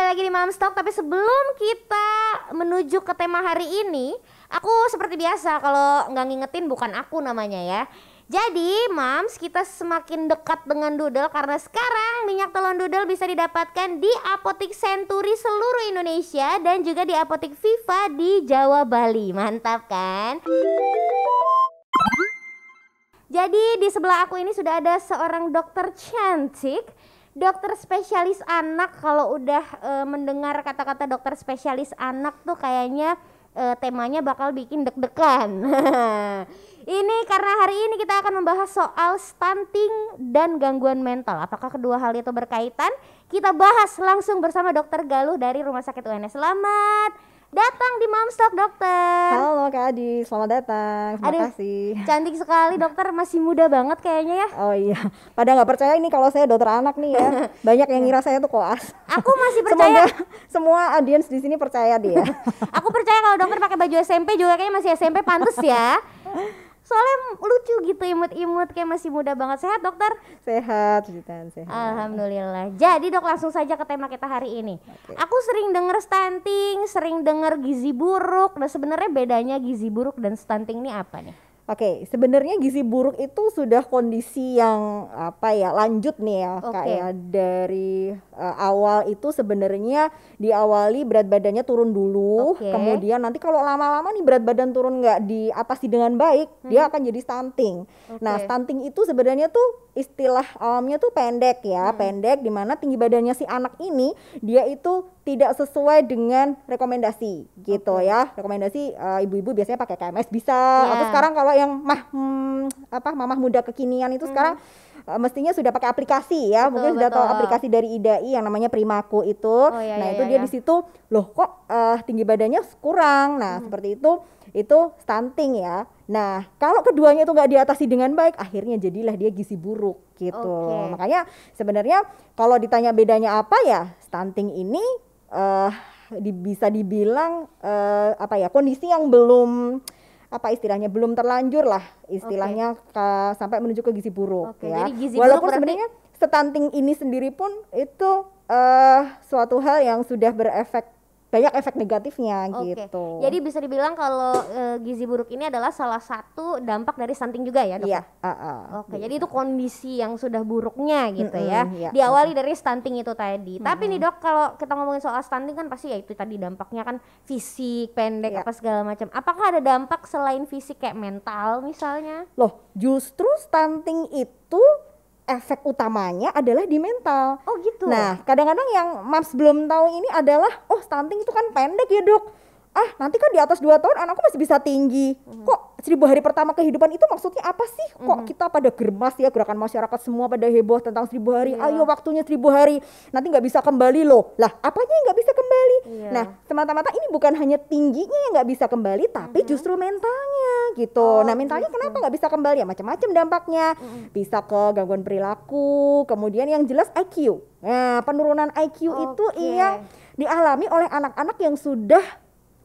kembali lagi di Mam Stock. Tapi sebelum kita menuju ke tema hari ini, aku seperti biasa kalau nggak ngingetin bukan aku namanya ya. Jadi, Mams, kita semakin dekat dengan Doodle karena sekarang minyak telon Doodle bisa didapatkan di apotik Century seluruh Indonesia dan juga di apotik Viva di Jawa Bali. Mantap kan? Jadi, di sebelah aku ini sudah ada seorang dokter cantik dokter spesialis anak kalau udah e, mendengar kata-kata dokter spesialis anak tuh kayaknya e, temanya bakal bikin deg-degan. ini karena hari ini kita akan membahas soal stunting dan gangguan mental. Apakah kedua hal itu berkaitan? Kita bahas langsung bersama dokter Galuh dari Rumah Sakit UNS. Selamat datang di talk dokter. Halo Kak Adi, selamat datang. Terima kasih. Cantik sekali dokter, masih muda banget kayaknya ya. Oh iya, pada nggak percaya ini kalau saya dokter anak nih ya. Banyak yang iya. ngira saya tuh koas. Aku masih percaya. Semoga semua audiens di sini percaya dia. Aku percaya kalau dokter pakai baju SMP juga kayaknya masih SMP pantas ya soalnya lucu gitu imut-imut kayak masih muda banget sehat dokter sehat Jitan sehat alhamdulillah jadi dok langsung saja ke tema kita hari ini okay. aku sering denger stunting sering denger gizi buruk nah sebenarnya bedanya gizi buruk dan stunting ini apa nih Oke, okay, sebenarnya gizi buruk itu sudah kondisi yang apa ya lanjut nih ya, okay. kayak ya. dari uh, awal itu sebenarnya diawali berat badannya turun dulu, okay. kemudian nanti kalau lama-lama nih berat badan turun nggak diatasi dengan baik, hmm. dia akan jadi stunting. Okay. Nah, stunting itu sebenarnya tuh istilah awamnya tuh pendek ya, hmm. pendek dimana tinggi badannya si anak ini dia itu tidak sesuai dengan rekomendasi gitu okay. ya rekomendasi eh, ibu-ibu uh, biasanya pakai KMS bisa yeah. atau sekarang kalau yang mah hmm, apa mamah muda kekinian itu hmm. sekarang Eh, mestinya sudah pakai aplikasi ya betul, mungkin sudah tahu aplikasi dari IDAI yang namanya Primaku itu oh, iya, nah iya, itu iya. dia iya. di situ loh kok uh, tinggi badannya kurang nah hmm. seperti itu itu stunting ya nah kalau keduanya itu nggak diatasi dengan baik akhirnya jadilah dia gizi buruk gitu okay. makanya sebenarnya kalau ditanya bedanya apa ya stunting ini uh, di, bisa dibilang uh, apa ya kondisi yang belum apa istilahnya belum terlanjur lah istilahnya okay. ke, sampai menuju ke gizi buruk okay. ya. Jadi gizi Walaupun buruk sebenarnya berarti... sebenarnya stunting ini sendiri pun itu uh, suatu hal yang sudah berefek banyak efek negatifnya okay. gitu. Jadi bisa dibilang kalau e, gizi buruk ini adalah salah satu dampak dari stunting juga ya dok? Iya. Uh, uh, Oke, okay, gitu. jadi itu kondisi yang sudah buruknya gitu -hmm, ya. Iya, iya. Diawali iya. dari stunting itu tadi. -hmm. Tapi nih dok, kalau kita ngomongin soal stunting kan pasti ya itu tadi dampaknya kan fisik, pendek iya. apa segala macam. Apakah ada dampak selain fisik kayak mental misalnya? Loh, justru stunting itu efek utamanya adalah di mental. Oh gitu. Nah, kadang-kadang yang mams belum tahu ini adalah oh stunting itu kan pendek ya, Dok ah nanti kan di atas dua tahun anakku masih bisa tinggi mm-hmm. kok seribu hari pertama kehidupan itu maksudnya apa sih kok mm-hmm. kita pada germas ya gerakan masyarakat semua pada heboh tentang seribu hari yeah. ayo waktunya seribu hari nanti nggak bisa kembali loh lah apanya yang nggak bisa kembali yeah. nah semata-mata ini bukan hanya tingginya yang nggak bisa kembali tapi mm-hmm. justru mentalnya gitu oh, nah mentalnya gitu. kenapa nggak bisa kembali ya macam-macam dampaknya mm-hmm. bisa ke gangguan perilaku kemudian yang jelas IQ nah penurunan IQ okay. itu yang dialami oleh anak-anak yang sudah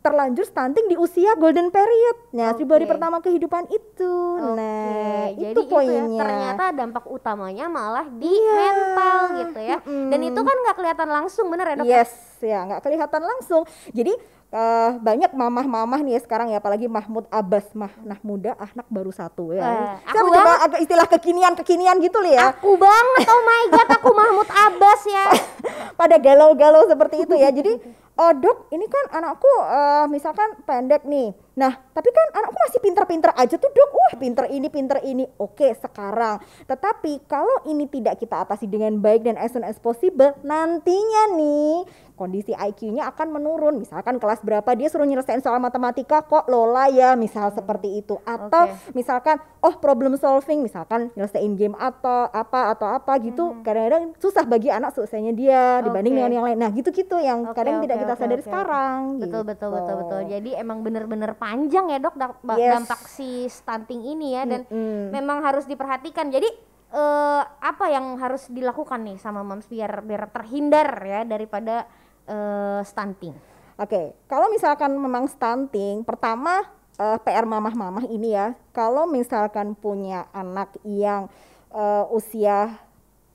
terlanjur stunting di usia golden period periodnya nah, okay. hari pertama kehidupan itu. Okay. Nah, Jadi itu ya, poinnya. Ya, ternyata dampak utamanya malah di yeah. mental gitu ya. Mm -hmm. Dan itu kan nggak kelihatan langsung bener ya dok? Ya? Yes, ya nggak kelihatan langsung. Jadi uh, banyak mamah-mamah nih ya sekarang ya apalagi Mahmud Abbas mah nah muda anak baru satu ya. Uh, aku coba agak istilah kekinian-kekinian gitu loh ya. Aku banget oh my god aku Mahmud Abbas ya. Pada galau-galau seperti itu ya. Jadi oh dok ini kan anakku uh, misalkan pendek nih Nah, tapi kan anakku masih pinter-pinter aja tuh dok. Wah, pinter ini, pinter ini. Oke, sekarang. Tetapi kalau ini tidak kita atasi dengan baik dan as soon as possible, nantinya nih kondisi IQ-nya akan menurun. Misalkan kelas berapa dia suruh nyelesain soal matematika kok lola ya, misal seperti itu. Atau okay. misalkan oh problem solving, misalkan nyelesain game atau apa atau apa gitu. Hmm. Kadang-kadang hmm. susah bagi anak suksesnya dia dibanding okay. dengan yang lain. Nah, gitu-gitu yang okay, kadang okay, tidak kita sadari sekarang. Betul, gitu. betul, betul, betul. Gitu. Jadi emang benar-benar panjang ya dok dampak, yes. dampak si stunting ini ya dan mm -hmm. memang harus diperhatikan jadi uh, apa yang harus dilakukan nih sama moms biar biar terhindar ya daripada uh, stunting oke okay. kalau misalkan memang stunting pertama uh, eh, PR mamah-mamah ini ya kalau misalkan punya anak yang uh, usia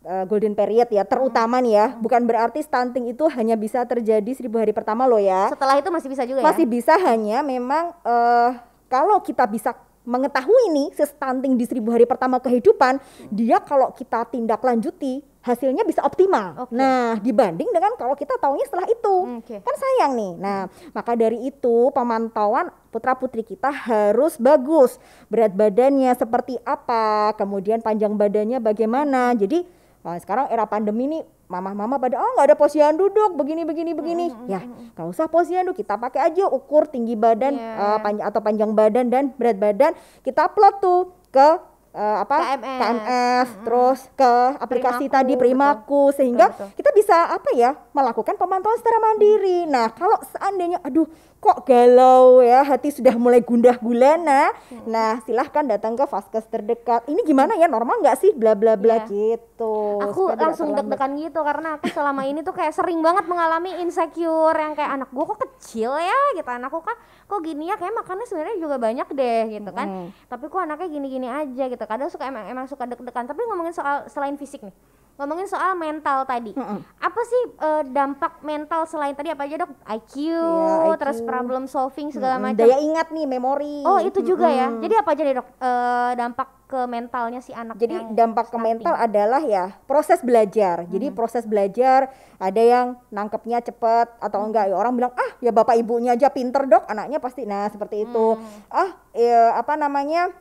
uh, golden period ya terutama nih ya hmm. bukan berarti stunting itu hanya bisa terjadi seribu hari pertama loh ya setelah itu masih bisa juga ya? masih ya? bisa hanya memang uh, kalau kita bisa mengetahui nih si stunting di seribu hari pertama kehidupan hmm. dia kalau kita tindak lanjuti hasilnya bisa optimal. Okay. Nah, dibanding dengan kalau kita taunya setelah itu. Hmm, okay. Kan sayang nih. Nah, maka dari itu pemantauan putra-putri kita harus bagus. Berat badannya seperti apa, kemudian panjang badannya bagaimana. Jadi Nah, sekarang era pandemi ini, mama-mama pada oh nggak ada posyandu duduk begini begini begini mm -hmm. ya nggak usah posyandu kita pakai aja ukur tinggi badan yeah. Iya. uh, panj atau panjang badan dan berat badan kita plot tuh ke uh, apa KMF, KMF mm -hmm. terus ke aplikasi Primaku, tadi Primaku betul. sehingga betul, betul. kita bisa apa ya melakukan pemantauan secara mandiri. Nah, kalau seandainya aduh kok galau ya, hati sudah mulai gundah gulana, hmm. nah silahkan datang ke vaskes terdekat. Ini gimana ya, normal nggak sih, bla bla bla yeah. gitu. Aku Supaya langsung deg-degan gitu karena aku selama ini tuh kayak sering banget mengalami insecure yang kayak anak gua kok kecil ya, gitu anakku kan kok gini ya, kayak makannya sebenarnya juga banyak deh gitu kan. Hmm. Tapi kok anaknya gini-gini aja gitu. Kadang suka emang emang suka deg-degan. Tapi ngomongin soal selain fisik nih ngomongin soal mental tadi. Mm -mm. Apa sih uh, dampak mental selain tadi apa aja dok? IQ, yeah, IQ. terus problem solving segala mm -mm. macam. Daya ingat nih, memori. Oh itu juga mm juga ya. Jadi apa aja deh dok uh, dampak ke mentalnya si anak? Jadi dampak starting. ke mental adalah ya proses belajar. -hmm. Jadi proses belajar ada yang nangkepnya cepet atau -hmm. enggak. Ya, orang bilang ah ya bapak ibunya aja pinter dok, anaknya pasti. Nah seperti itu. Mm. Ah ya, apa namanya?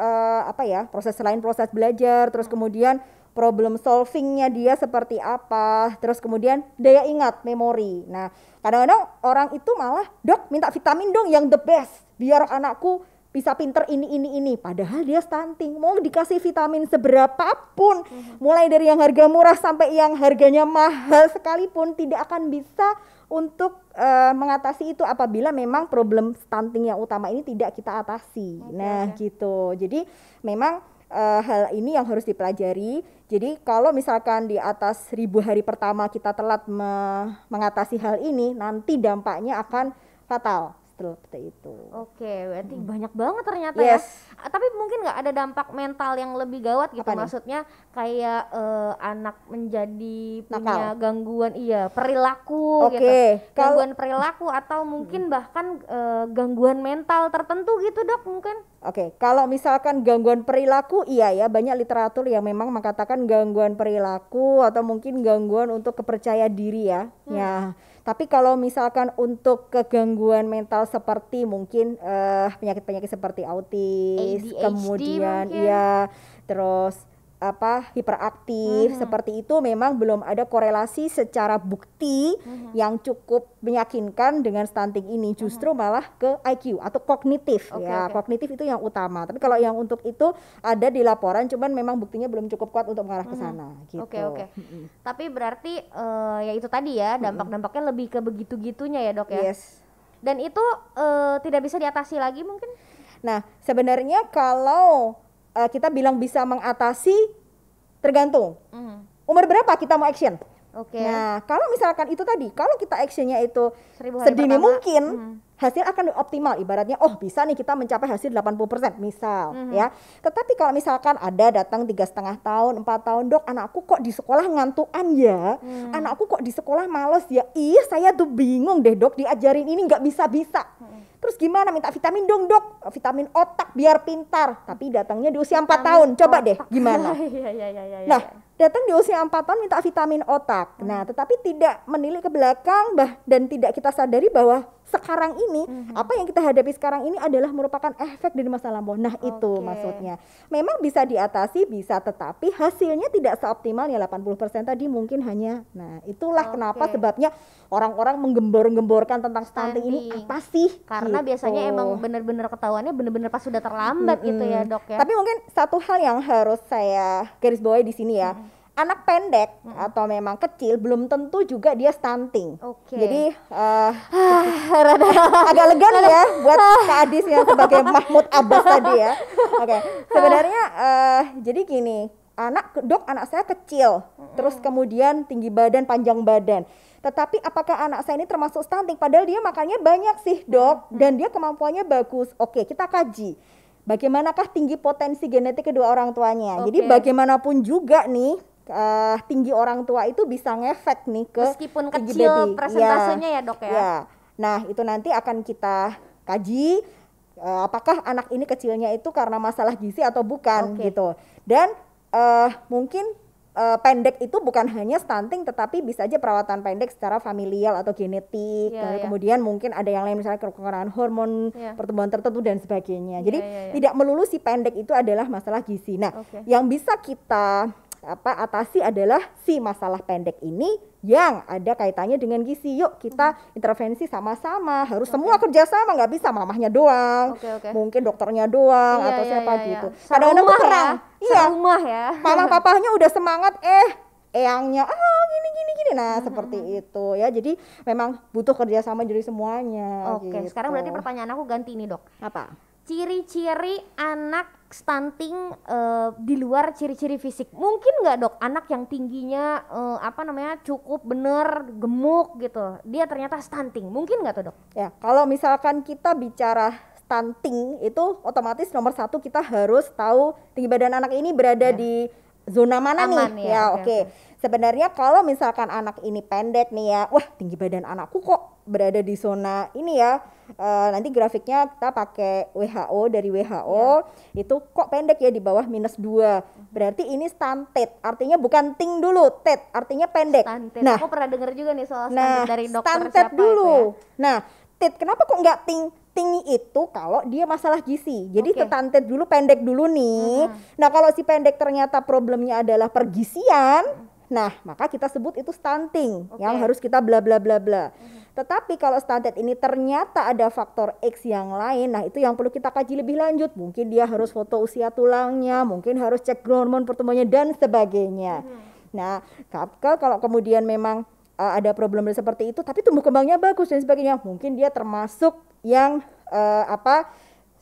Uh, apa ya proses selain proses belajar terus mm. kemudian problem solvingnya dia seperti apa, terus kemudian daya ingat, memori. Nah, kadang-kadang orang itu malah, dok minta vitamin dong yang the best, biar anakku bisa pinter ini ini ini padahal dia stunting mau dikasih vitamin seberapa pun, mm-hmm. mulai dari yang harga murah sampai yang harganya mahal sekalipun tidak akan bisa untuk uh, mengatasi itu apabila memang problem stunting yang utama ini tidak kita atasi okay. nah gitu jadi memang uh, hal ini yang harus dipelajari. Jadi kalau misalkan di atas ribu hari pertama kita telat me mengatasi hal ini, nanti dampaknya akan fatal betul seperti itu. Oke, okay, berarti hmm. banyak banget ternyata ya. yes. ya. Tapi mungkin nggak ada dampak mental yang lebih gawat gitu Apa maksudnya nih? kayak uh, anak menjadi Nakal. punya gangguan iya perilaku okay. gitu. Gangguan perilaku atau mungkin hmm. bahkan uh, gangguan mental tertentu gitu dok mungkin. Oke, okay. kalau misalkan gangguan perilaku iya ya banyak literatur yang memang mengatakan gangguan perilaku atau mungkin gangguan untuk kepercayaan diri ya. Hmm. Ya tapi kalau misalkan untuk kegangguan mental seperti mungkin eh, penyakit-penyakit uh, seperti autis, ADHD kemudian mungkin. ya terus apa hiperaktif mm-hmm. seperti itu memang belum ada korelasi secara bukti mm-hmm. yang cukup meyakinkan dengan stunting ini mhm. justru mm-hmm. malah ke IQ atau kognitif okay, ya okay. kognitif itu yang utama tapi kalau yang untuk itu ada di laporan cuman memang buktinya belum cukup kuat untuk mengarah mm-hmm. ke mhm. sana gitu oke okay, oke okay. mm-hmm. tapi berarti uh, ya itu tadi ya mhm. dampak-dampaknya lebih ke begitu-gitunya ya dok ya yes. dan itu uh, tidak bisa diatasi lagi mungkin nah sebenarnya kalau Eh, kita bilang bisa mengatasi tergantung. Mm. Umur berapa kita mau action? Oke. Okay. Nah, kalau misalkan itu tadi, kalau kita actionnya itu sedini pertama, mungkin, hmm. hasil akan optimal. Ibaratnya, oh bisa nih kita mencapai hasil 80% misal, hmm. ya. Tetapi kalau misalkan ada datang tiga setengah tahun, empat tahun, dok, anakku kok di sekolah ngantuan ya, hmm. anakku kok di sekolah males ya. Ih, iya, saya tuh bingung deh dok, diajarin ini nggak bisa bisa. Hmm. Terus gimana minta vitamin dong dok, vitamin otak biar pintar. Tapi datangnya di usia vitamin 4 tahun, coba deh gimana? iya. ya, ya, nah, iya datang di usia empat tahun minta vitamin otak. Hmm. Nah, tetapi tidak menilik ke belakang bah dan tidak kita sadari bahwa sekarang ini mm-hmm. apa yang kita hadapi sekarang ini adalah merupakan efek dari masa lampau. Nah, okay. itu maksudnya. Memang bisa diatasi, bisa tetapi hasilnya tidak seoptimal ya 80% tadi mungkin hanya. Nah, itulah okay. kenapa sebabnya orang-orang menggembor-gemborkan tentang stunting, ini apa sih? Karena gitu. biasanya emang benar-benar ketahuannya benar-benar pas sudah terlambat mm-hmm. gitu ya, Dok ya. Tapi mungkin satu hal yang harus saya garis bawahi di sini ya. Mm-hmm anak pendek hmm. atau memang kecil belum tentu juga dia stunting. Okay. Jadi uh, eh, ah, lega agak legan ya buat ah. Kak Adis yang sebagai Mahmud Abbas tadi ya. Oke. Okay. Ah. Sebenarnya uh, jadi gini, anak dok anak saya kecil, hmm. terus kemudian tinggi badan, panjang badan. Tetapi apakah anak saya ini termasuk stunting? Padahal dia makannya banyak sih dok, hmm. dan dia kemampuannya bagus. Oke, okay, kita kaji bagaimanakah tinggi potensi genetik kedua orang tuanya. Okay. Jadi bagaimanapun juga nih uh, tinggi orang tua itu bisa ngefek nih ke meskipun kecil baby. presentasenya ya, ya dok ya. ya. Nah itu nanti akan kita kaji uh, apakah anak ini kecilnya itu karena masalah gizi atau bukan okay. gitu. Dan uh, mungkin uh, pendek itu bukan hanya stunting tetapi bisa aja perawatan pendek secara familial atau genetik yeah, yeah. kemudian mungkin ada yang lain misalnya kekurangan hormon yeah. pertumbuhan tertentu dan sebagainya yeah, jadi yeah, yeah. tidak melulu si pendek itu adalah masalah gizi nah okay. yang bisa kita apa atasi adalah si masalah pendek ini yang ada kaitannya dengan gizi. Yuk kita mm-hmm. intervensi sama-sama. Harus okay. semua kerjasama, nggak bisa mamahnya doang, okay, okay. mungkin dokternya doang iya, atau iya, siapa iya, iya. gitu. Kadang-kadang iya. orang, iya, rumah ya. mamah papahnya udah semangat, eh eyangnya ah gini gini gini nah hmm, seperti mm-hmm. itu ya jadi memang butuh kerjasama jadi semuanya oke okay, gitu. sekarang berarti gitu. pertanyaan aku ganti ini dok apa ciri-ciri anak stunting uh, di luar ciri-ciri fisik. Mungkin nggak dok anak yang tingginya uh, apa namanya cukup bener gemuk gitu, dia ternyata stunting. Mungkin nggak tuh dok? Ya kalau misalkan kita bicara stunting itu otomatis nomor satu kita harus tahu tinggi badan anak ini berada ya. di zona mana Aman nih. Ya, ya oke. Okay. okay sebenarnya kalau misalkan anak ini pendek nih ya, wah tinggi badan anakku kok berada di zona ini ya. Uh, nanti grafiknya kita pakai WHO dari WHO ya. itu kok pendek ya di bawah minus 2. Berarti ini stunted, artinya bukan ting dulu, tet artinya pendek. Stunted. Nah, aku pernah dengar juga nih soal nah, stunted nah, dari dokter stunted siapa dulu. ya? Nah, tet kenapa kok nggak ting tinggi itu kalau dia masalah gizi. Jadi okay. tetantet dulu pendek dulu nih. -huh. Mm-hmm. Nah, kalau si pendek ternyata problemnya adalah pergisian, mm-hmm. Nah, maka kita sebut itu stunting okay. yang harus kita bla bla bla bla. Uh-huh. Tetapi kalau stunted ini ternyata ada faktor X yang lain, nah itu yang perlu kita kaji lebih lanjut. Mungkin dia harus foto usia tulangnya, mungkin harus cek hormon pertumbuhannya dan sebagainya. Uh-huh. Nah, kalau kemudian memang uh, ada problem seperti itu tapi tumbuh kembangnya bagus dan sebagainya, mungkin dia termasuk yang uh, apa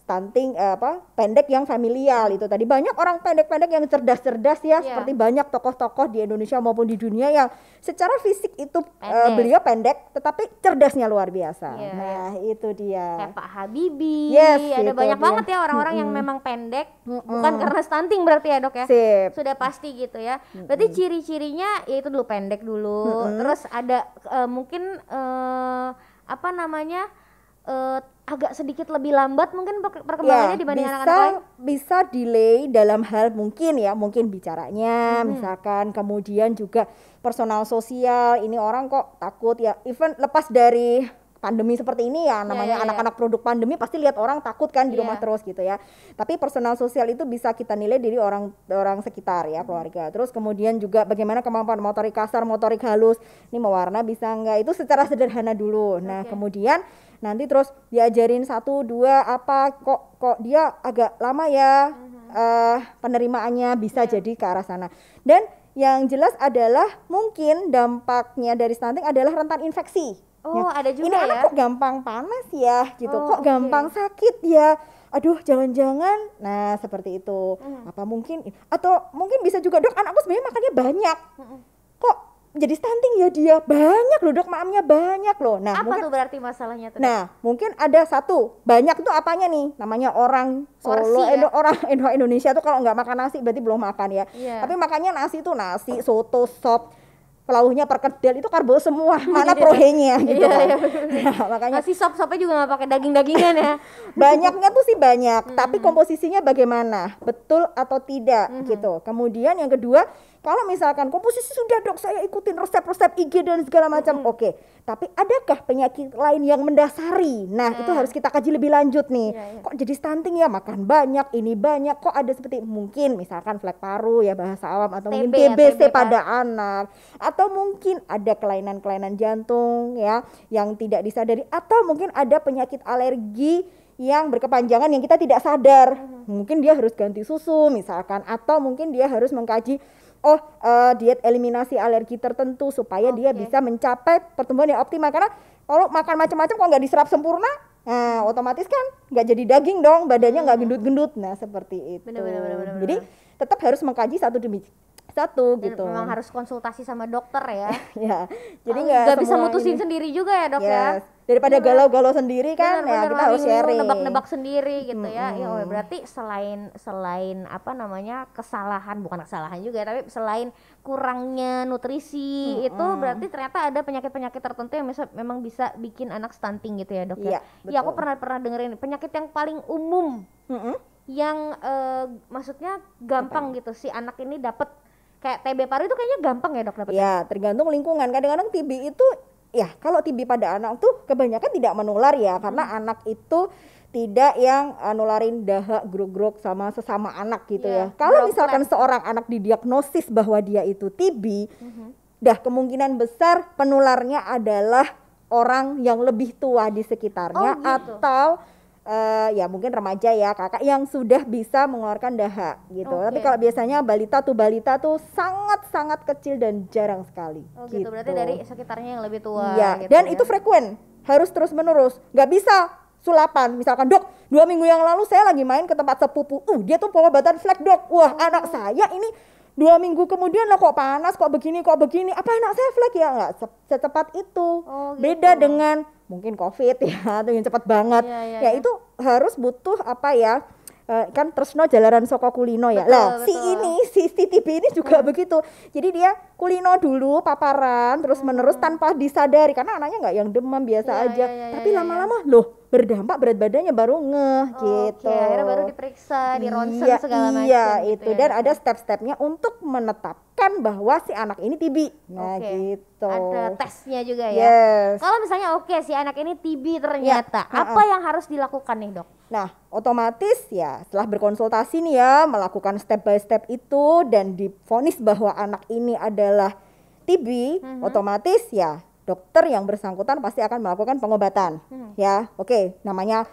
stunting eh, apa pendek yang familial itu tadi banyak orang pendek-pendek yang cerdas-cerdas ya yeah. seperti banyak tokoh-tokoh di Indonesia maupun di dunia yang secara fisik itu eh, pendek. Uh, beliau pendek tetapi cerdasnya luar biasa yeah. nah itu dia kayak Pak Habibie yes, ada banyak dia. banget ya orang-orang mm -hmm. yang memang pendek mm -hmm. bukan karena stunting berarti ya dok ya Sip. sudah pasti gitu ya berarti mm -hmm. ciri-cirinya ya itu dulu pendek dulu mm -hmm. terus ada uh, mungkin uh, apa namanya uh, agak sedikit lebih lambat mungkin perkembangannya ya, dibanding anak-anak lain? Bisa delay dalam hal mungkin ya, mungkin bicaranya hmm. misalkan kemudian juga personal sosial, ini orang kok takut ya even lepas dari pandemi seperti ini ya iya, namanya iya, iya. anak-anak yeah, yeah, produk pandemi pasti lihat orang takut kan di rumah terus gitu ya. Tapi personal sosial itu bisa kita nilai dari orang orang sekitar ya hmm. keluarga. Terus kemudian juga bagaimana kemampuan motorik kasar, motorik halus, ini mewarna bisa enggak itu secara sederhana dulu. Nah kemudian nanti terus diajarin satu dua apa kok kok dia agak lama ya uh, -huh. uh penerimaannya bisa yeah. jadi ke arah sana. Dan yang jelas adalah mungkin dampaknya dari stunting adalah rentan infeksi Oh, ya, ada juga ini ya. anak kok gampang panas ya, gitu. Oh, kok okay. gampang sakit ya. Aduh, jangan-jangan. Nah, seperti itu. Hmm. Apa mungkin atau mungkin bisa juga, "Dok, anakku sebenarnya makannya banyak." Hmm. Kok jadi stunting ya dia? Banyak loh, Dok, maamnya banyak loh. Nah, apa mungkin, tuh berarti masalahnya tuh? Nah, mungkin ada satu. Banyak tuh apanya nih? Namanya orang Solo, ya? Indo, orang Indo Indonesia tuh kalau nggak makan nasi berarti belum makan ya. Yeah. Tapi makannya nasi tuh nasi, soto, sop pelauhnya perkedel itu karbo semua mana prohenya iya, gitu kan iya, iya. Nah, makanya si sop sopnya juga nggak pakai daging dagingan ya banyaknya tuh sih banyak mm -hmm. tapi komposisinya bagaimana betul atau tidak mm -hmm. gitu kemudian yang kedua kalau misalkan komposisi sudah dok saya ikutin resep-resep IG dan segala macam, hmm. oke. Tapi adakah penyakit lain yang mendasari? Nah mm. itu harus kita kaji lebih lanjut nih. Yeah, yeah. Kok jadi stunting ya makan banyak, ini banyak. Kok ada seperti mungkin misalkan flek paru ya bahasa awam atau TB, mungkin TBC ya, TB pada kan? anak atau mungkin ada kelainan-kelainan jantung ya yang tidak disadari atau mungkin ada penyakit alergi yang berkepanjangan yang kita tidak sadar. Mm-hmm. Mungkin dia harus ganti susu misalkan atau mungkin dia harus mengkaji oh uh, diet eliminasi alergi tertentu supaya okay. dia bisa mencapai pertumbuhan yang optimal karena kalau makan macam-macam kok nggak diserap sempurna nah otomatis kan nggak jadi daging dong badannya nggak hmm. gendut-gendut nah seperti itu bener, bener, bener, bener, jadi tetap harus mengkaji satu demi satu Dan gitu. Memang harus konsultasi sama dokter ya. ya. Jadi oh, nggak oh, bisa mutusin ini. sendiri juga ya dok ya? yes. ya. Daripada galau-galau sendiri kan bener, ya bener, kita harus sharing. Nebak-nebak sendiri gitu hmm, ya. Ya oh, berarti selain selain apa namanya kesalahan bukan kesalahan juga tapi selain kurangnya nutrisi hmm, itu berarti ternyata ada penyakit-penyakit tertentu yang bisa, memang bisa bikin anak stunting gitu ya dok ya. Iya ya, aku pernah pernah dengerin penyakit yang paling umum. Hmm, yang uh, maksudnya gampang gitu si anak ini dapat kayak TB paru itu kayaknya gampang ya dok dapat? Ya tergantung lingkungan. Kadang-kadang TB itu ya kalau TB pada anak tuh kebanyakan tidak menular ya hmm. karena anak itu tidak yang eh, nularin dahak grok-grok sama sesama anak gitu yeah, ya. Kalau misalkan seorang anak didiagnosis bahwa dia itu TB, mm-hmm. dah kemungkinan besar penularnya adalah orang yang lebih tua di sekitarnya oh, gitu. atau uh, ya mungkin remaja ya kakak yang sudah bisa mengeluarkan dahak gitu. Okay. Tapi kalau biasanya balita tuh balita tuh sangat sangat kecil dan jarang sekali. Oh gitu. gitu. Berarti dari sekitarnya yang lebih tua. Iya. Gitu, dan ya? itu frekuen harus terus menerus. Gak bisa sulapan. Misalkan dok, dua minggu yang lalu saya lagi main ke tempat sepupu. Uh, dia tuh pengobatan flek dok. Wah, oh. anak saya ini dua minggu kemudian lah kok panas, kok begini, kok begini. Apa anak saya flek ya? Enggak secepat itu. Oh, gitu. Beda dengan mungkin covid ya atau yang cepat banget iya, iya, ya, yeah, ya, itu harus butuh apa ya eh, kan Tresno jalanan Soko Kulino ya. Betul, lah betul. si ini si CTB ini juga hmm. begitu. Jadi dia kulino dulu paparan terus hmm. menerus tanpa disadari karena anaknya nggak yang demam biasa ya, aja. Ya, ya, Tapi lama-lama ya, ya. loh berdampak berat badannya baru ngeh oh, gitu. Okay. Akhirnya baru diperiksa, di ronsen iya, segala macam. Iya itu ya. dan ada ya. step-stepnya untuk menetap membuktikan bahwa si anak ini TB. Nah, okay. gitu. Ada tesnya juga ya. Yes. Kalau misalnya oke okay, si anak ini TB ternyata, ya. apa yang harus dilakukan nih, Dok? Nah, otomatis ya setelah berkonsultasi nih ya, melakukan step by step itu dan difonis bahwa anak ini adalah TB, uh mhm. -huh. otomatis ya dokter yang bersangkutan pasti akan melakukan pengobatan. Uh mhm. -huh. Ya, oke, okay, namanya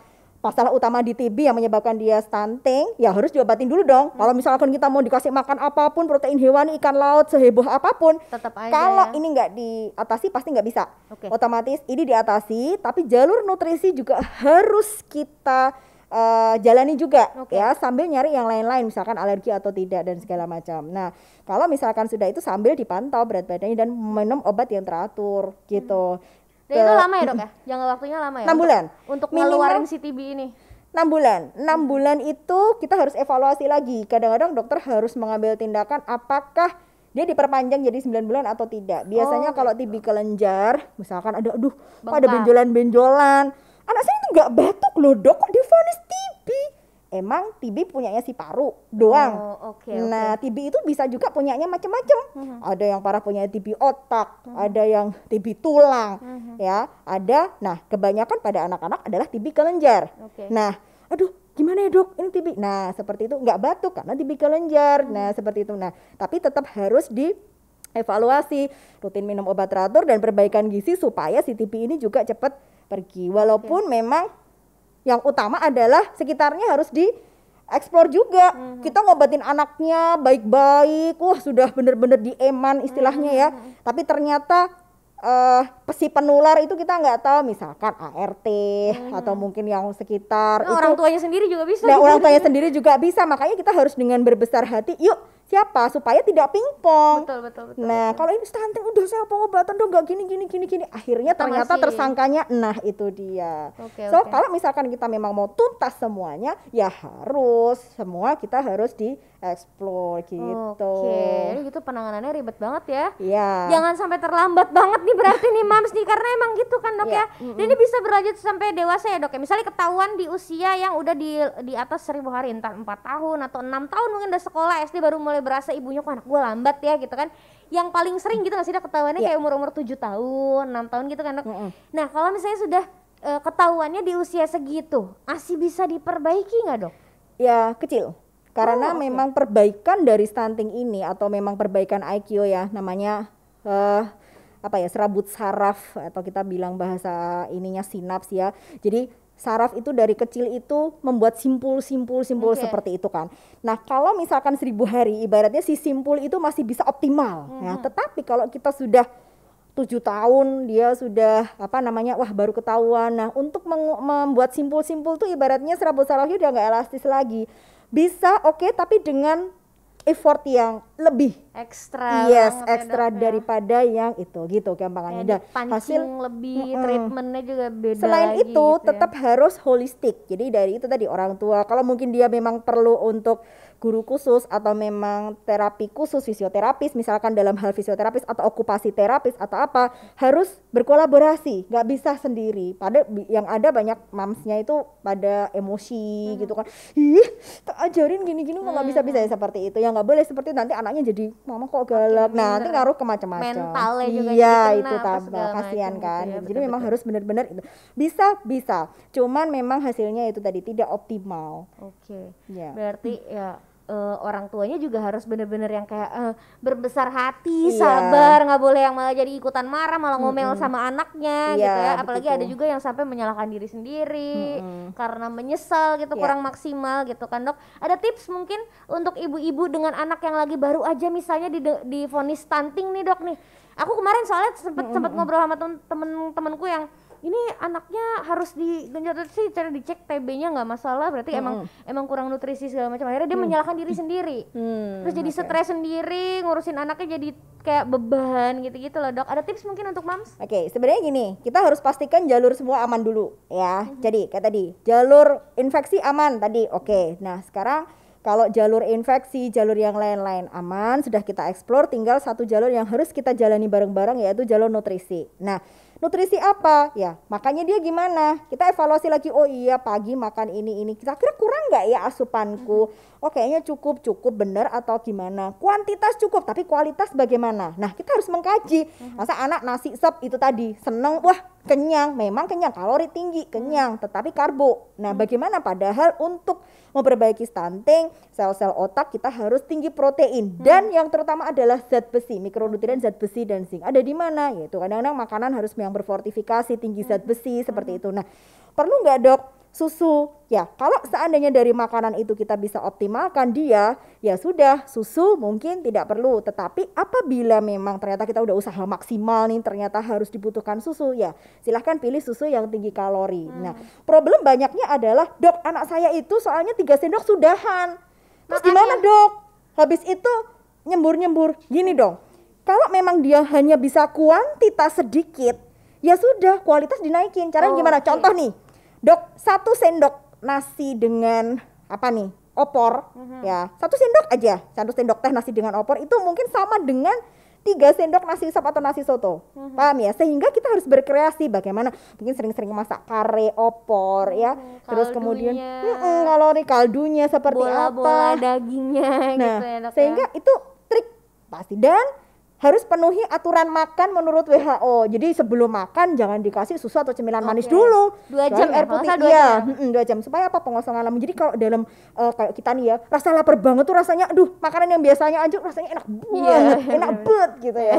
masalah utama di TB yang menyebabkan dia stunting, ya harus diobatin dulu dong. Hmm. Kalau misalkan kita mau dikasih makan apapun, protein hewan ikan laut, seheboh apapun, Tetap aja kalau ya. ini nggak diatasi pasti nggak bisa. Okay. Otomatis ini diatasi, tapi jalur nutrisi juga harus kita uh, jalani juga okay. ya sambil nyari yang lain-lain misalkan alergi atau tidak dan segala macam. Nah, kalau misalkan sudah itu sambil dipantau berat badannya dan minum obat yang teratur gitu. Hmm. Dan itu lama ya dok ya? jangan waktunya lama ya? 6 bulan. Untuk Minimal, ngeluarin CTB ini? 6 bulan. 6 bulan itu kita harus evaluasi lagi. Kadang-kadang dokter harus mengambil tindakan apakah dia diperpanjang jadi 9 bulan atau tidak. Biasanya oh, kalau TB kelenjar, misalkan ada aduh, ada benjolan-benjolan. Anak saya itu nggak batuk loh dok, kok divonis TB? emang TB punyanya si paru doang. Oh, okay, nah, okay. itu bisa juga punyanya macam-macam. Uh-huh. Mm-hmm. Ada yang parah punya TB otak, uh-huh. ada yang TB tulang, uh-huh. ya. Ada. Nah, kebanyakan pada anak-anak adalah TB kelenjar. Okay. Nah, aduh gimana ya dok ini TB nah seperti itu nggak batuk karena TB kelenjar hmm. nah seperti itu nah tapi tetap harus di evaluasi rutin minum obat teratur dan perbaikan gizi supaya si TB ini juga cepat pergi walaupun okay. memang yang utama adalah sekitarnya harus di explore juga. Mm-hmm. Kita ngobatin anaknya baik-baik. Wah, sudah bener-bener dieman istilahnya ya. Mm-hmm. Tapi ternyata uh, eh, pesi penular itu kita nggak tahu misalkan ART mm-hmm. atau mungkin yang sekitar nah, itu orang tuanya sendiri juga bisa. Nah, gitu. orang tuanya sendiri juga bisa. Makanya kita harus dengan berbesar hati, yuk siapa supaya tidak pingpong. Betul betul betul. Nah kalau ini stunting udah saya pengobatan dong gak gini gini gini gini akhirnya kita ternyata masih... tersangkanya nah itu dia. Okay, so okay. kalau misalkan kita memang mau tuntas semuanya ya harus semua kita harus di explore gitu. Oke, okay. gitu penanganannya ribet banget ya. Iya. Yeah. Jangan sampai terlambat banget nih berarti nih mams nih karena emang gitu kan dok yeah. ya. Mm -hmm. ini bisa berlanjut sampai dewasa ya dok ya. Misalnya ketahuan di usia yang udah di di atas seribu hari entah empat tahun atau enam tahun mungkin udah sekolah SD baru mulai berasa ibunya kok anak gue lambat ya gitu kan yang paling sering gitu nggak sih ketahuannya yeah. kayak umur-umur 7 tahun, 6 tahun gitu kan dok. Mm -hmm. Nah kalau misalnya sudah uh, ketahuannya di usia segitu, masih bisa diperbaiki nggak dok? Ya kecil. Karena oh, okay. memang perbaikan dari stunting ini atau memang perbaikan IQ ya namanya uh, apa ya serabut saraf atau kita bilang bahasa ininya sinaps ya. Jadi saraf itu dari kecil itu membuat simpul-simpul-simpul okay. seperti itu kan. Nah kalau misalkan seribu hari ibaratnya si simpul itu masih bisa optimal. Nah, hmm. Nah, tetapi kalau kita sudah tujuh tahun dia sudah apa namanya wah baru ketahuan. Nah untuk membuat simpul-simpul itu ibaratnya serabut sarafnya udah nggak elastis lagi. Bisa oke okay, tapi dengan effort yang lebih ekstra yes ya, ekstra ya, daripada ya. yang itu gitu gampangannya ya, dan hasil lebih mm, treatmentnya juga beda selain lagi, itu gitu ya. tetap ya. harus holistik jadi dari itu tadi orang tua kalau mungkin dia memang perlu untuk guru khusus atau memang terapi khusus fisioterapis misalkan dalam hal fisioterapis atau okupasi terapis atau apa harus berkolaborasi nggak bisa sendiri pada yang ada banyak mamsnya itu pada emosi hmm. gitu kan ih tak ajarin gini-gini nggak hmm. bisa bisa ya mm-hmm. seperti itu yang nggak boleh seperti itu, nanti anaknya jadi mama kok galak nah nanti ngaruh ke macam-macam mentalnya juga iya itu tambah kasihan gitu kan ya, jadi memang harus benar-benar itu bisa bisa cuman memang hasilnya itu tadi tidak optimal oke okay. ya. berarti ya uh, orang tuanya juga harus bener-bener yang kayak uh, berbesar hati, iya. sabar, nggak boleh yang malah jadi ikutan marah, malah ngomel mm -hmm. sama anaknya iya, gitu ya. Apalagi begitu. ada juga yang sampai menyalahkan diri sendiri mm -hmm. karena menyesal gitu yeah. kurang maksimal gitu kan, Dok. Ada tips mungkin untuk ibu-ibu dengan anak yang lagi baru aja misalnya di di vonis stunting nih, Dok nih. Aku kemarin soalnya sempet mm -hmm. sempet ngobrol sama temen-temenku yang ini anaknya harus digenjot sih cara dicek TB-nya nggak masalah berarti hmm. emang emang kurang nutrisi segala macam akhirnya dia hmm. menyalahkan diri sendiri hmm, terus jadi okay. stres sendiri ngurusin anaknya jadi kayak beban gitu-gitu loh dok ada tips mungkin untuk mams? Oke okay, sebenarnya gini kita harus pastikan jalur semua aman dulu ya hmm. jadi kayak tadi jalur infeksi aman tadi oke okay. nah sekarang kalau jalur infeksi, jalur yang lain-lain aman, sudah kita eksplor, tinggal satu jalur yang harus kita jalani bareng-bareng yaitu jalur nutrisi. Nah, nutrisi apa ya makanya dia gimana kita evaluasi lagi oh iya pagi makan ini ini kita kira kurang nggak ya asupanku oh kayaknya cukup cukup bener atau gimana kuantitas cukup tapi kualitas bagaimana nah kita harus mengkaji masa anak nasi sep itu tadi seneng wah kenyang memang kenyang kalori tinggi hmm. kenyang tetapi karbo nah hmm. bagaimana padahal untuk memperbaiki stunting sel-sel otak kita harus tinggi protein hmm. dan yang terutama adalah zat besi mikronutrien zat besi dan zinc ada di mana yaitu kadang-kadang makanan harus yang berfortifikasi tinggi hmm. zat besi hmm. seperti itu nah perlu nggak dok susu. Ya, kalau seandainya dari makanan itu kita bisa optimalkan dia, ya sudah, susu mungkin tidak perlu. Tetapi apabila memang ternyata kita udah usaha maksimal nih, ternyata harus dibutuhkan susu, ya silahkan pilih susu yang tinggi kalori. Hmm. Nah, problem banyaknya adalah, dok anak saya itu soalnya tiga sendok sudahan. Terus Makanya. gimana dok? Habis itu nyembur-nyembur. Gini dong, kalau memang dia hanya bisa kuantitas sedikit, ya sudah kualitas dinaikin. Caranya oh, gimana? Okay. Contoh nih, dok satu sendok nasi dengan apa nih opor mm-hmm. ya satu sendok aja satu sendok teh nasi dengan opor itu mungkin sama dengan tiga sendok nasi sop atau nasi soto mm-hmm. paham ya sehingga kita harus berkreasi bagaimana mungkin sering-sering masak kare opor ya mm-hmm. terus kemudian mm-mm, kalori kaldunya seperti bola, apa bola dagingnya nah, gitu ya, ya, sehingga itu trik pasti dan harus penuhi aturan makan menurut WHO. Jadi sebelum makan jangan dikasih susu atau cemilan okay. manis dulu. Dua jam ya, air putih dua ya. jam. dua jam supaya apa pengosongan lambung. Jadi kalau dalam uh, kayak kita nih ya, rasa lapar banget tuh rasanya, aduh makanan yang biasanya anjir rasanya enak iya. banget, yeah. enak banget gitu ya.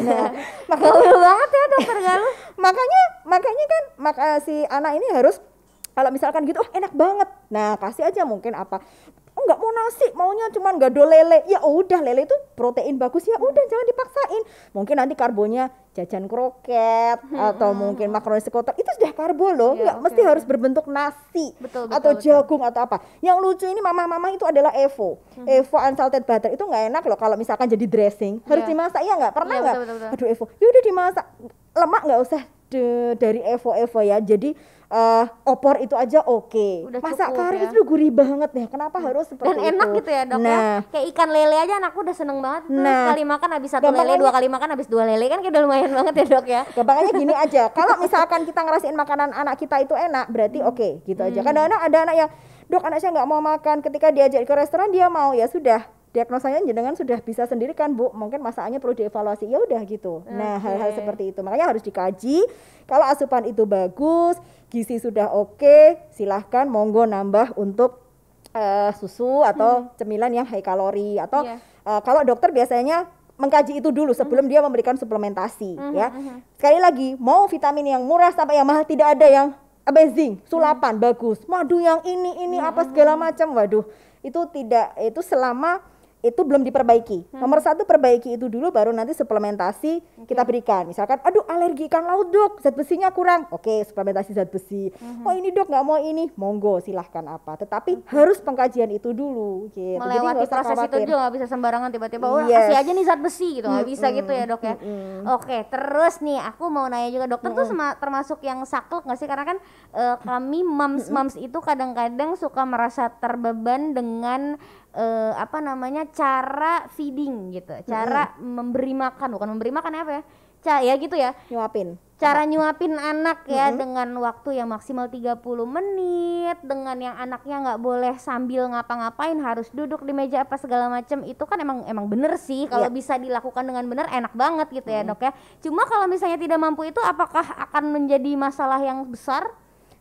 makanya nah, banget ya dokter galuh. makanya makanya kan maka si anak ini harus kalau misalkan gitu, oh enak banget. Nah kasih aja mungkin apa nggak mau nasi, maunya cuma gado lele. Ya udah lele itu protein bagus ya udah hmm. jangan dipaksain. Mungkin nanti karbonnya jajan kroket hmm, atau mungkin makaroni sekotak itu sudah karbo loh. Ya, nggak okay, mesti harus berbentuk nasi betul, betul, atau jagung betul. atau apa. Yang lucu ini mama-mama itu adalah evo. Hmm. Evo unsalted butter itu nggak enak loh kalau misalkan jadi dressing. Harus yeah. dimasak ya nggak? Pernah ya, nggak? Ya, Aduh evo. yaudah dimasak. Lemak nggak usah de, dari evo-evo ya. Jadi uh, opor itu aja oke. Okay. Masak cukup, kari ya. itu gurih banget ya. Kenapa hmm. harus seperti Dan itu? Dan enak gitu ya, Dok ya? nah. ya. Kayak ikan lele aja anakku udah seneng banget. Nah, sekali makan habis satu lele, dua kali makan habis dua lele kan kayak udah lumayan banget ya, Dok ya. Gampangnya gini aja. Kalau misalkan kita ngerasain makanan anak kita itu enak, berarti oke okay, gitu hmm. aja. karena ada anak yang, "Dok, anak saya nggak mau makan." Ketika diajak ke restoran dia mau, ya sudah diagnosanya jenengan sudah bisa sendiri kan bu mungkin masalahnya perlu dievaluasi ya udah gitu okay. nah hal-hal seperti itu makanya harus dikaji kalau asupan itu bagus gizi sudah oke okay, silahkan monggo nambah untuk uh, susu atau hmm. cemilan yang high kalori atau yeah. Iya. uh, kalau dokter biasanya mengkaji itu dulu sebelum uh-huh. dia memberikan suplementasi uh-huh, ya hmm, sekali lagi mau vitamin yang murah sampai yang mahal tidak ada yang amazing sulapan uh-huh. bagus madu yang ini ini uh-huh. apa segala macam waduh itu tidak itu selama itu belum diperbaiki. Hmm. Nomor satu perbaiki itu dulu, baru nanti suplementasi okay. kita berikan. Misalkan, aduh alergi ikan laut dok, zat besinya kurang. Oke, suplementasi zat besi. Hmm. Oh ini dok nggak mau ini, monggo silahkan apa. Tetapi okay. harus pengkajian itu dulu. Gitu. Melewati Jadi, proses khawatir. itu juga nggak bisa sembarangan tiba-tiba, oh yes. kasih aja nih zat besi gitu, nggak hmm, bisa hmm, gitu ya dok ya. Hmm, Oke, terus nih aku mau nanya juga dokter hmm. tuh termasuk yang saklek nggak sih? Karena kan uh, kami mams moms itu kadang-kadang suka merasa terbeban dengan uh, apa namanya cara feeding gitu cara hmm memberi makan bukan memberi makan ya, apa ya Ca ya gitu ya nyuapin cara nyuapin anak ya hmm dengan waktu yang maksimal 30 menit dengan yang anaknya nggak boleh sambil ngapa-ngapain harus duduk di meja apa segala macam itu kan emang emang bener sih kalau yeah. bisa dilakukan dengan bener enak banget gitu ya dok ya cuma kalau misalnya tidak mampu itu apakah akan menjadi masalah yang besar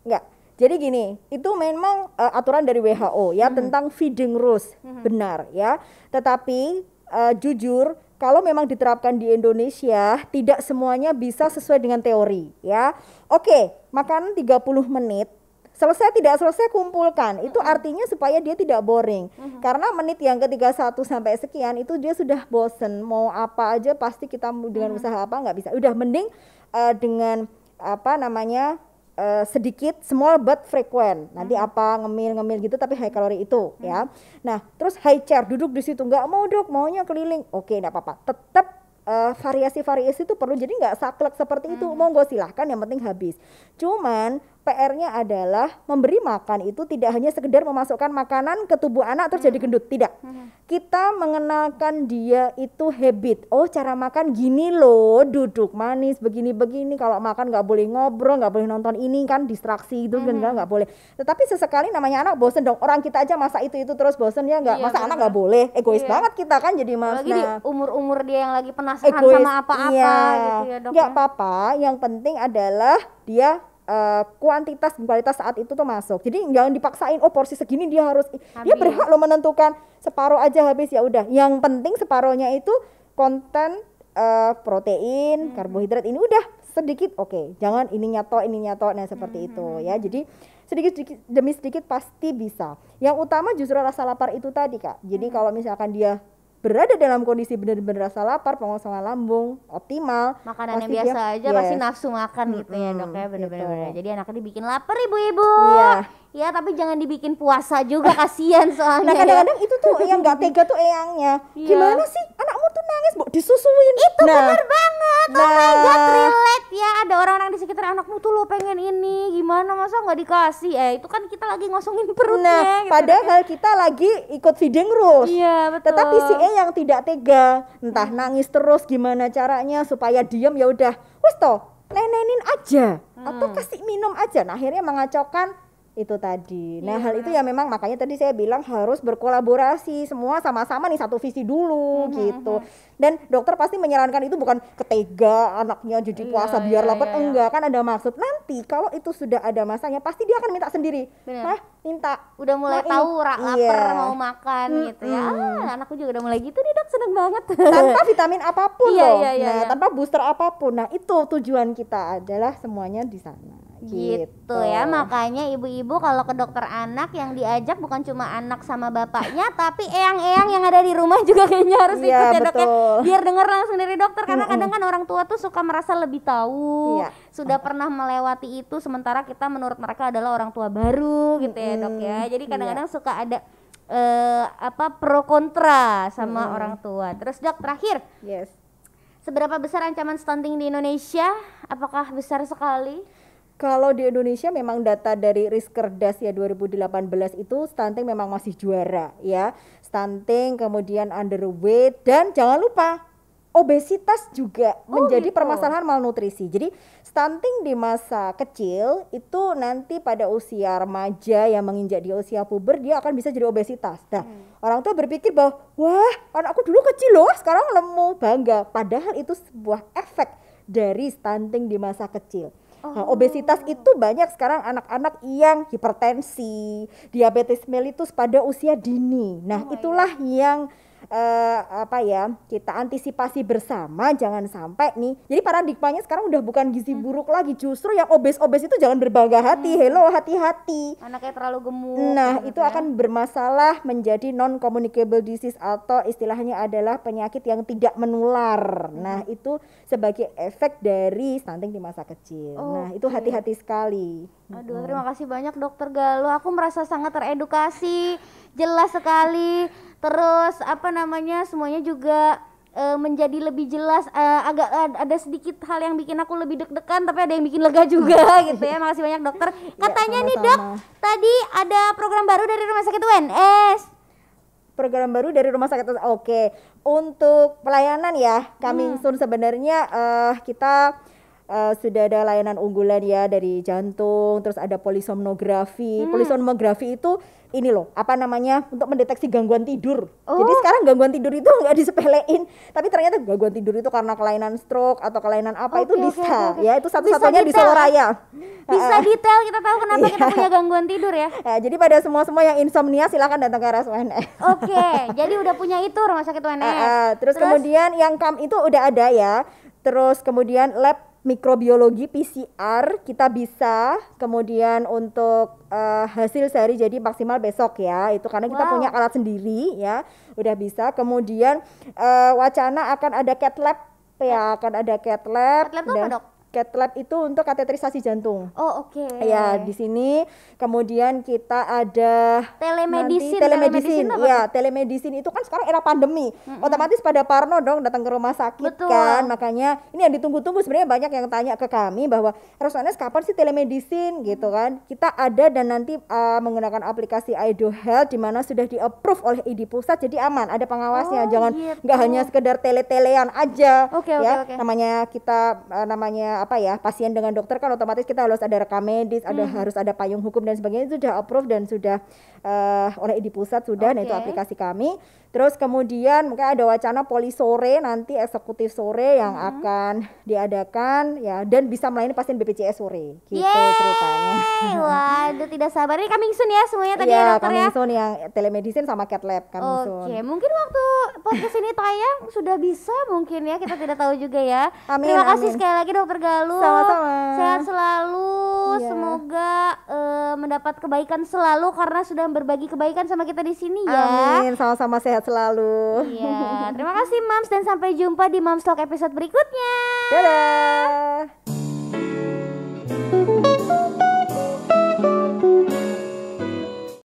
nggak jadi gini, itu memang uh, aturan dari WHO ya mm -hmm. tentang feeding rules, mm -hmm. benar ya. Tetapi uh, jujur kalau memang diterapkan di Indonesia tidak semuanya bisa sesuai dengan teori ya. Oke, makan 30 menit selesai tidak selesai kumpulkan. Itu hmm. artinya supaya dia tidak boring. Uh hmm. -huh. Karena menit yang ke satu sampai sekian itu dia sudah bosen. Mau apa aja pasti kita dengan uh hmm. -huh. usaha apa nggak bisa. Udah mending uh, dengan apa namanya uh, sedikit small but frequent nanti hmm. apa ngemil ngemil gitu tapi high kalori itu hmm. ya nah terus high chair duduk di situ nggak mau dok maunya keliling oke okay, apa-apa tetap eh, variasi-variasi itu perlu jadi nggak saklek seperti hmm. itu mau gue silahkan yang penting habis cuman PR-nya adalah memberi makan itu tidak hanya sekedar memasukkan makanan ke tubuh anak terus hmm. jadi gendut, tidak. Hmm. Kita mengenalkan dia itu habit. Oh, cara makan gini loh, duduk manis begini-begini. Kalau makan nggak boleh ngobrol, nggak boleh nonton ini kan distraksi itu kan, hmm. enggak nggak boleh. Tetapi sesekali namanya anak bosen dong. Orang kita aja masa itu itu terus bosen ya nggak. Iya, masa bener. anak nggak boleh. Egois iya. banget kita kan jadi mas. Lagi nah, di umur-umur dia yang lagi penasaran Egois, sama apa-apa iya. gitu ya dok. Nggak ya. apa-apa. Yang penting adalah dia Uh, kuantitas kualitas saat itu tuh masuk. Jadi jangan dipaksain oh porsi segini dia harus habis. dia berhak lo menentukan separuh aja habis ya udah. Yang penting separuhnya itu konten uh, protein, hmm. karbohidrat ini udah sedikit oke. Okay. Jangan ini nyato ini nyato nah seperti hmm. itu hmm, ya. Hmm. Jadi sedikit, sedikit demi sedikit pasti bisa. Yang utama justru rasa lapar itu tadi, Kak. Jadi hmm. kalau misalkan dia berada dalam kondisi benar-benar rasa lapar, pengosongan lambung optimal. Makanan yang biasa dia, aja yes. pasti nafsu makan gitu mm -hmm, ya dok ya benar-benar. Gitu. Jadi anaknya dibikin lapar ibu-ibu. Iya. Yeah. Ya tapi jangan dibikin puasa juga kasihan nah, soalnya. Nah kadang-kadang itu tuh yang nggak tega tuh eyangnya. Yeah. Gimana sih anakmu tuh nangis bu disusuin? Itu nah. bener banget. Nah. my god nah. relate ya ada orang-orang di sekitar anakmu tuh lo pengen ini gimana masa nggak dikasih? Eh itu kan kita lagi ngosongin perutnya. Nah gitu. Kan. padahal kita lagi ikut feeding rules. Iya betul. Tetapi si E yang tidak tega entah nangis terus gimana caranya supaya diem? ya udah. Wes toh nenenin aja hmm. atau kasih minum aja. Nah akhirnya mengacaukan itu tadi. Nah, yeah. hal itu ya memang makanya tadi saya bilang harus berkolaborasi semua sama-sama nih satu visi dulu mm -hmm. gitu. Hmm. Dan dokter pasti menyarankan itu bukan ketega anaknya jadi iya, puasa yeah, biar yeah, lapar yeah, iya. enggak kan ada maksud. Nanti kalau itu sudah ada masanya pasti dia akan minta sendiri. Bener. Nah, minta udah mulai nah, tahu rak lapar yeah. mau makan mm -hmm. gitu ya. Ah, anakku juga udah mulai gitu nih Dok, seneng banget. Tanpa vitamin apapun yeah, loh. Yeah, yeah, nah, yeah. tanpa booster apapun. Nah, itu tujuan kita adalah semuanya di sana. Gitu. gitu, ya makanya ibu-ibu kalau ke dokter anak yang diajak bukan cuma anak sama bapaknya tapi eyang-eyang yang ada di rumah juga kayaknya harus iya, ikut ya, ya dok ya biar dengar langsung dari dokter karena mm -mm. kadang kan orang tua tuh suka merasa lebih tahu ya. sudah pernah melewati itu sementara kita menurut mereka adalah orang tua baru gitu ya dok ya jadi kadang-kadang ya. suka ada uh, apa pro kontra sama hmm. orang tua terus dok terakhir yes seberapa besar ancaman stunting di Indonesia apakah besar sekali kalau di Indonesia memang data dari Riskerdas ya 2018 itu stunting memang masih juara ya. Stunting kemudian underweight dan jangan lupa obesitas juga oh, menjadi gitu. permasalahan malnutrisi. Jadi stunting di masa kecil itu nanti pada usia remaja yang menginjak di usia puber dia akan bisa jadi obesitas. Nah, hmm. orang tua berpikir bahwa wah, anakku dulu kecil loh, sekarang lemu, bangga. Padahal itu sebuah efek dari stunting di masa kecil. Nah, obesitas oh. itu banyak sekarang anak-anak yang hipertensi, diabetes mellitus pada usia dini. Nah, oh itulah yang eh, apa ya kita antisipasi bersama jangan sampai nih jadi paradigmanya sekarang udah bukan gizi hmm. buruk lagi justru yang obes-obes itu jangan berbangga hati hmm. hello hati-hati anaknya terlalu gemuk nah itu akan ya. bermasalah menjadi non communicable disease atau istilahnya adalah penyakit yang tidak menular hmm. nah itu sebagai efek dari stunting di masa kecil oh, nah itu hati-hati sekali aduh hmm. terima kasih banyak dokter Galuh aku merasa sangat teredukasi jelas sekali terus apa namanya semuanya juga uh, menjadi lebih jelas uh, agak uh, ada sedikit hal yang bikin aku lebih deg-degan tapi ada yang bikin lega juga hmm. gitu ya makasih banyak dokter ya, katanya ya, sama -sama. nih dok tadi ada program baru dari rumah sakit UNS program baru dari rumah sakit oke okay. untuk pelayanan ya coming hmm. sebenarnya uh, kita uh, sudah ada layanan unggulan ya dari jantung, terus ada polisomnografi. Hmm. Polisomnografi itu ini loh, apa namanya untuk mendeteksi gangguan tidur. Oh. Jadi sekarang gangguan tidur itu nggak disepelein, tapi ternyata gangguan tidur itu karena kelainan stroke atau kelainan apa okay, ya, itu bisa, okay, okay, ya itu satu-satunya di raya. Bisa detail kita tahu kenapa kita iya. punya gangguan tidur ya. ya jadi pada semua semua yang insomnia silahkan datang ke RSUNS. Oke, okay, jadi udah punya itu rumah sakit UNS. Uh, uh, terus, terus kemudian yang kam itu udah ada ya. Terus kemudian lab mikrobiologi PCR kita bisa kemudian untuk uh, hasil sehari jadi maksimal besok ya itu karena kita wow. punya alat sendiri ya udah bisa kemudian uh, wacana akan ada cat lab ya akan ada cat lab, cat lab dan, apa, dok? Cath lab itu untuk kateterisasi jantung. Oh, oke. Okay. Ya, di sini kemudian kita ada telemedicine. Nanti, telemedicine, telemedicine iya, telemedicine itu kan sekarang era pandemi. Mm -hmm. Otomatis pada parno dong datang ke rumah sakit Betul. kan. Makanya ini yang ditunggu-tunggu sebenarnya banyak yang tanya ke kami bahwa rasanya kapan sih telemedicine gitu kan. Kita ada dan nanti uh, menggunakan aplikasi Ido Health di mana sudah di-approve oleh ID Pusat jadi aman, ada pengawasnya. Oh, Jangan gitu. nggak gitu. hanya sekedar tele-telean aja okay, ya. Okay, okay. Namanya kita uh, namanya apa ya pasien dengan dokter kan otomatis kita harus ada rekam medis, ada hmm. harus ada payung hukum dan sebagainya itu sudah approve dan sudah uh, oleh di pusat sudah, okay. nah itu aplikasi kami. Terus kemudian mungkin ada wacana poli sore nanti eksekutif sore yang hmm. akan diadakan ya dan bisa melayani pasien BPJS sore gitu Yeay. ceritanya. Waduh tidak sabar ini coming soon ya semuanya tadi ya, ya dokter coming ya. soon yang telemedicine sama cat lab coming okay. soon. Oke, mungkin waktu podcast ini tayang sudah bisa mungkin ya kita tidak tahu juga ya. Amin, Terima kasih amin. sekali lagi dokter Galuh. Sama-sama. Sehat selalu. Ya. Semoga uh, mendapat kebaikan selalu karena sudah berbagi kebaikan sama kita di sini ya. Amin, sama-sama sehat selalu. Iya, terima kasih Mams dan sampai jumpa di Mams Talk episode berikutnya. Dadah.